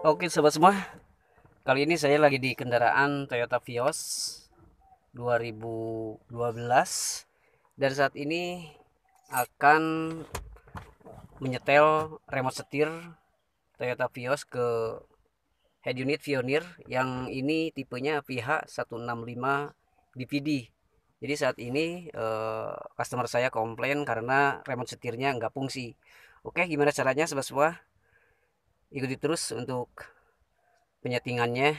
Oke sobat semua Kali ini saya lagi di kendaraan Toyota Vios 2012 Dan saat ini akan menyetel remote setir Toyota Vios ke head unit Pioneer Yang ini tipenya vh 165 DVD Jadi saat ini eh, customer saya komplain karena remote setirnya nggak fungsi Oke gimana caranya sobat semua ikuti terus untuk penyetingannya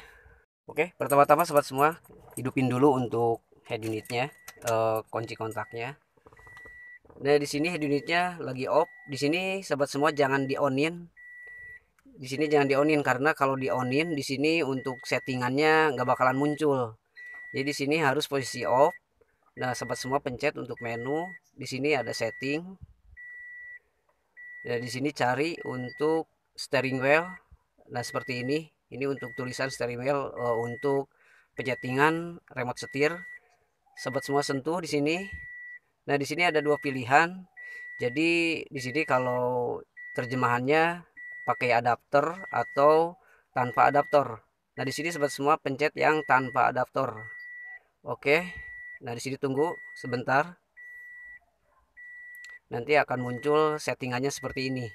oke pertama-tama sobat semua hidupin dulu untuk head unitnya uh, kunci kontaknya nah di sini head unitnya lagi off di sini sobat semua jangan di onin di sini jangan di onin karena kalau di onin di sini untuk settingannya nggak bakalan muncul jadi di sini harus posisi off nah sobat semua pencet untuk menu di sini ada setting dan nah, di sini cari untuk steering wheel nah seperti ini ini untuk tulisan steering wheel uh, untuk penyetingan remote setir sobat semua sentuh di sini nah di sini ada dua pilihan jadi di sini kalau terjemahannya pakai adapter atau tanpa adaptor nah di sini sobat semua pencet yang tanpa adaptor oke nah di sini tunggu sebentar nanti akan muncul settingannya seperti ini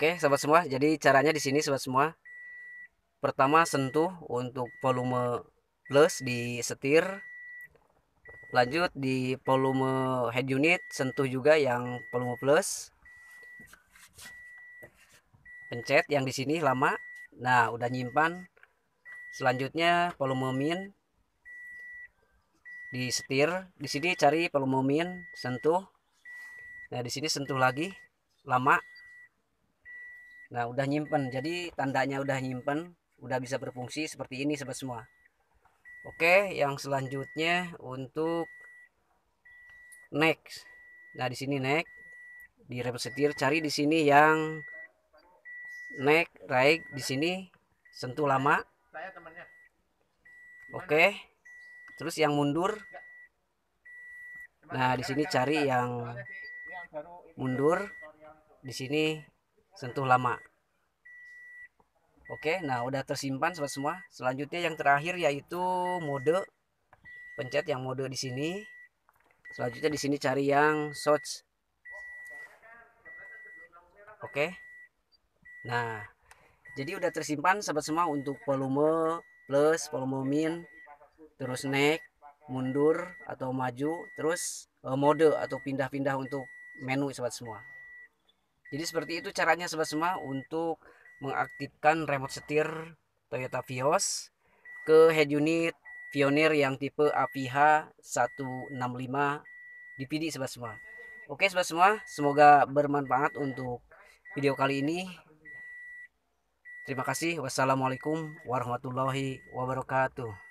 Oke, sobat semua. Jadi caranya di sini sobat semua. Pertama sentuh untuk volume plus di setir. Lanjut di volume head unit sentuh juga yang volume plus. Pencet yang di sini lama. Nah, udah nyimpan. Selanjutnya volume min di setir. Di sini cari volume min sentuh. Nah, di sini sentuh lagi lama Nah, udah nyimpen. Jadi tandanya udah nyimpen, udah bisa berfungsi seperti ini sobat semua. Oke, yang selanjutnya untuk next. Nah, di sini next di rem setir cari di sini yang next, right di sini sentuh lama. Oke. Terus yang mundur. Nah, di sini cari yang mundur. Di sini sentuh lama Oke, nah udah tersimpan sobat semua. Selanjutnya yang terakhir yaitu mode. Pencet yang mode di sini. Selanjutnya di sini cari yang search. Oke. Nah, jadi udah tersimpan sobat semua untuk volume plus, volume min, terus naik, mundur atau maju, terus eh, mode atau pindah-pindah untuk menu sobat semua. Jadi seperti itu caranya sobat semua untuk mengaktifkan remote setir Toyota Vios ke head unit Pioneer yang tipe APH 165 DPD sobat semua. Oke sobat semua, semoga bermanfaat untuk video kali ini. Terima kasih. Wassalamualaikum warahmatullahi wabarakatuh.